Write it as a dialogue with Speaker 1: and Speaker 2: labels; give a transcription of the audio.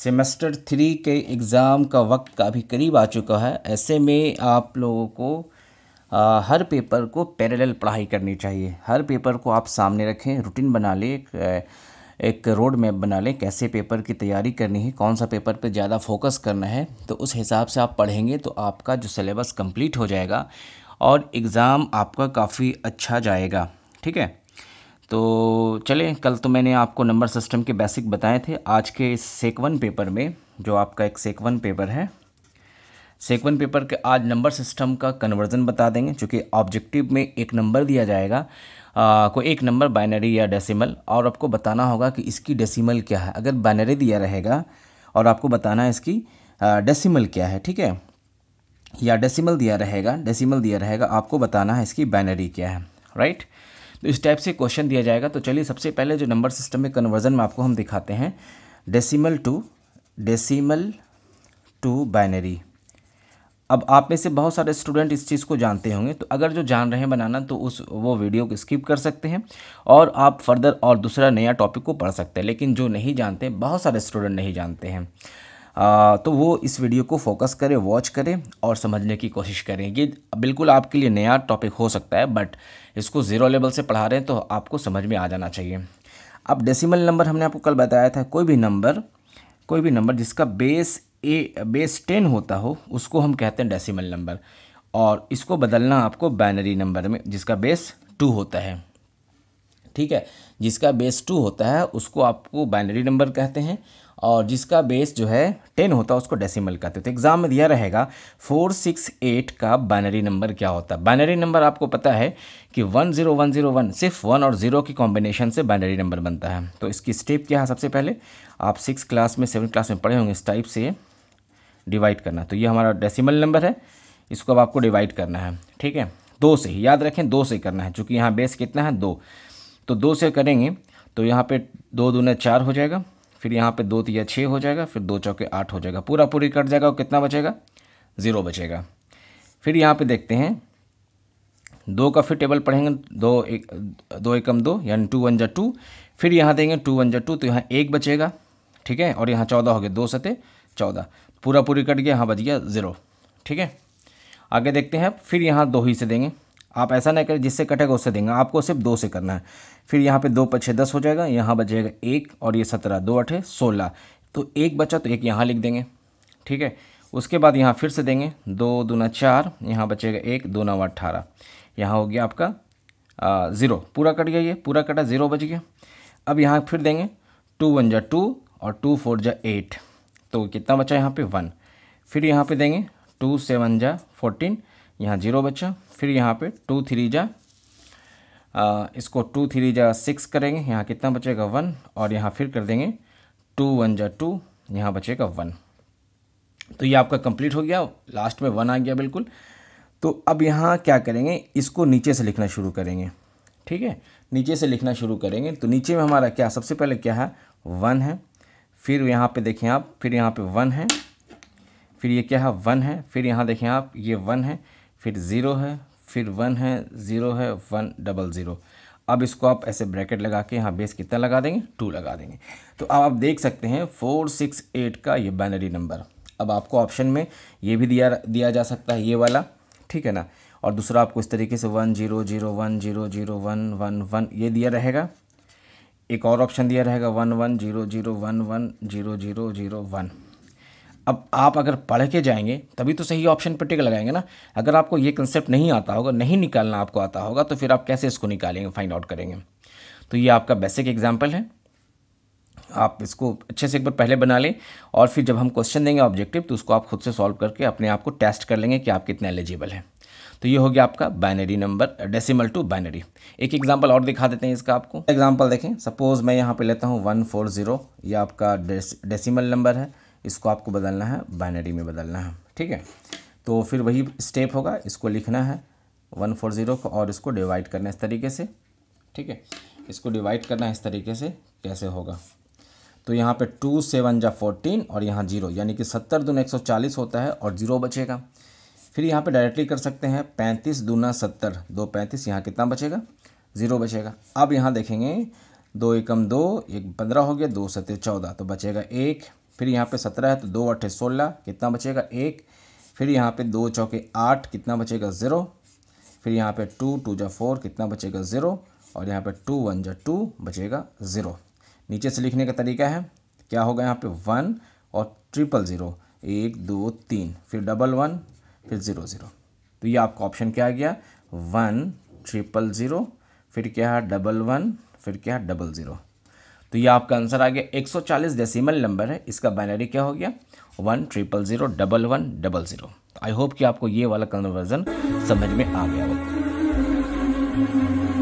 Speaker 1: Semester three के exam का वक्त काफ़ी करीब आ चुका है ऐसे में आप लोगों को आ, हर पेपर को पैरेलल पढ़ाई करनी चाहिए हर पेपर को आप सामने रखें रूटीन बना लें एक, एक रोड मैप बना लें कैसे पेपर की तैयारी करनी है कौन सा पेपर पे ज़्यादा फोकस करना है तो उस हिसाब से आप पढ़ेंगे तो आपका जो सिलेबस कंप्लीट हो जाएगा और एग्ज़ाम आपका काफ़ी अच्छा जाएगा ठीक है तो चलें कल तो मैंने आपको नंबर सिस्टम के बेसिक बताए थे आज के इस सेकवन पेपर में जो आपका एक सेकवन पेपर है सेकवन पेपर के आज नंबर सिस्टम का कन्वर्जन बता देंगे क्योंकि ऑब्जेक्टिव में एक नंबर दिया जाएगा आ, कोई एक नंबर बाइनरी या डेसिमल और आपको बताना होगा कि इसकी डेसिमल क्या है अगर बाइनरी दिया रहेगा और आपको बताना है इसकी आ, डेसिमल क्या है ठीक है या डेसिमल दिया रहेगा डेसिमल दिया रहेगा आपको बताना है इसकी बाइनरी क्या है राइट right? तो इस टाइप से क्वेश्चन दिया जाएगा तो चलिए सबसे पहले जो नंबर सिस्टम में कन्वर्जन में आपको हम दिखाते हैं decimal to decimal to binary अब आप में से बहुत सारे स्टूडेंट इस चीज़ को जानते होंगे तो अगर जो जान रहे हैं बनाना तो उस वो वीडियो को स्किप कर सकते हैं और आप फर्दर और दूसरा नया टॉपिक को पढ़ सकते हैं लेकिन जो नहीं जानते बहुत सारे स्टूडेंट नहीं जानते हैं आ, तो वो इस वीडियो को फोकस करें वॉच करें और समझने की कोशिश करें ये बिल्कुल आपके लिए नया टॉपिक हो सकता है बट इसको ज़ीरो लेवल से पढ़ा रहे हैं तो आपको समझ में आ जाना चाहिए अब डेसिमल नंबर हमने आपको कल बताया था कोई भी नंबर कोई भी नंबर जिसका बेस ए बेस टेन होता हो उसको हम कहते हैं डेसिमल नंबर और इसको बदलना आपको बाइनरी नंबर में जिसका बेस टू होता है ठीक है जिसका बेस टू होता है उसको आपको बाइनरी नंबर कहते हैं और जिसका बेस जो है टेन होता है उसको डेसिमल कहते हैं तो एग्ज़ाम में दिया रहेगा फोर सिक्स एट का बाइनरी नंबर क्या होता है बाइनरी नंबर आपको पता है कि one zero one zero one सिर्फ वन और ज़ीरो की कॉम्बिनेशन से बाइनरी नंबर बनता है तो इसकी स्टेप क्या है सबसे पहले आप सिक्स क्लास में सेवन क्लास में पढ़े होंगे इस टाइप से डिवाइड करना तो ये हमारा डेसीमल नंबर है इसको अब आपको डिवाइड करना है ठीक है दो से याद रखें दो से करना है चूँकि यहाँ बेस कितना है दो तो दो से करेंगे तो यहाँ पर दो दूना चार हो जाएगा फिर यहाँ पे दो तिया तो छः हो जाएगा फिर दो चौके आठ हो जाएगा पूरा पूरी कट जाएगा और कितना बचेगा ज़ीरो बचेगा फिर यहाँ पे देखते हैं दो का फिर टेबल पढ़ेंगे दो एक दो एकम दो यानी टू वन जा टू फिर यहाँ देंगे टू वन जा टू तो यहाँ एक बचेगा ठीक है और यहाँ चौदह हो गया दो सते चौदह पूरा पूरी कट गया यहाँ बच गया ज़ीरो ठीक है आगे देखते हैं फिर यहाँ दो ही से देंगे आप ऐसा ना करें जिससे कटेगा उससे देंगे आपको सिर्फ दो से करना है फिर यहाँ पे दो पच्छे दस हो जाएगा यहाँ बचेगा एक और ये सत्रह दो अठे सोलह तो एक बचा तो एक यहाँ लिख देंगे ठीक है उसके बाद यहाँ फिर से देंगे दो दूना चार यहाँ बचेगा एक दो नवा अट्ठारह यहाँ हो गया आपका ज़ीरो पूरा कट गया ये पूरा कटा ज़ीरो बच गया अब यहाँ फिर देंगे टू वन जा टू और टू फोर जा एट तो कितना बचा यहाँ पे वन फिर यहाँ पे देंगे टू सेवन जा फोर्टीन यहाँ जीरो बचा फिर यहाँ पे टू थ्री जा आ, इसको टू थ्री जा सिक्स करेंगे यहाँ कितना बचेगा वन और यहाँ फिर कर देंगे टू वन जा टू यहाँ बचेगा वन तो ये आपका कंप्लीट हो गया लास्ट में वन आ गया बिल्कुल तो अब यहाँ क्या करेंगे इसको नीचे से लिखना शुरू करेंगे ठीक है नीचे से लिखना शुरू करेंगे तो नीचे में हमारा क्या सबसे पहले क्या है वन है फिर यहाँ पे देखें आप फिर यहाँ पे वन है फिर ये क्या है वन है फिर यहाँ देखें आप ये वन है फिर ज़ीरो है फिर वन है ज़ीरो है वन डबल ज़ीरो अब इसको आप ऐसे ब्रैकेट लगा के यहाँ बेस कितना लगा देंगे टू लगा देंगे तो अब आप देख सकते हैं फोर सिक्स एट का ये बाइनरी नंबर अब आपको ऑप्शन में ये भी दिया दिया जा सकता है ये वाला ठीक है ना और दूसरा आपको इस तरीके से one zero zero one zero zero one one one ये दिया रहेगा एक और ऑप्शन दिया रहेगा one one zero zero one one zero zero zero one अब आप अगर पढ़ के जाएंगे तभी तो सही ऑप्शन पर टिक लगाएंगे ना अगर आपको ये कंसेप्ट नहीं आता होगा नहीं निकालना आपको आता होगा तो फिर आप कैसे इसको निकालेंगे फाइंड आउट करेंगे तो ये आपका बेसिक एग्जाम्पल है आप इसको अच्छे से एक बार पहले बना लें और फिर जब हम क्वेश्चन देंगे ऑब्जेक्टिव तो उसको आप खुद से सॉल्व करके अपने आप को टेस्ट कर लेंगे कि आप कितने एलिजिबल हैं तो ये हो गया आपका binary number decimal to binary एक एग्जांपल और दिखा देते हैं इसका आपको एग्जांपल देखें सपोज़ मैं यहाँ पे लेता हूँ वन फोर ज़ीरो ये आपका डेसिमल नंबर है इसको आपको बदलना है बाइनरी में बदलना है ठीक है तो फिर वही स्टेप होगा इसको लिखना है वन फोर ज़ीरो को और इसको डिवाइड करना है इस तरीके से ठीक है इसको डिवाइड करना है इस तरीके से कैसे होगा तो यहाँ पे टू सेवन जा फोर्टीन और यहाँ जीरो यानी कि सत्तर दूना एक सौ चालीस होता है और जीरो बचेगा फिर यहाँ पे डायरेक्टली कर सकते हैं पैंतीस दूना सत्तर दो पैंतीस यहाँ कितना बचेगा ज़ीरो बचेगा अब यहाँ देखेंगे दो एकम दो एक पंद्रह हो गया दो सत्तर चौदह तो बचेगा एक फिर यहाँ पे सत्रह है तो दो अठे सोलह कितना बचेगा एक फिर यहाँ पे दो चौके आठ कितना बचेगा ज़ीरो फिर यहाँ पे टू टू जा फोर कितना बचेगा ज़ीरो और यहाँ पे टू वन जा टू बचेगा ज़ीरो नीचे से लिखने का तरीका है क्या होगा यहाँ पे वन और ट्रिपल ज़ीरो एक दो तीन फिर डबल वन फिर ज़ीरो ज़ीरो तो ये आपका ऑप्शन क्या आ गया वन ट्रिपल ज़ीरो फिर क्या है डबल वन फिर क्या है डबल ज़ीरो तो ये आपका आंसर आ गया 140 डेसिमल नंबर है इसका बाइनरी क्या हो गया one triple zero double one double zero I hope कि आपको ये वाला कन्वर्जन समझ में आ गया होगा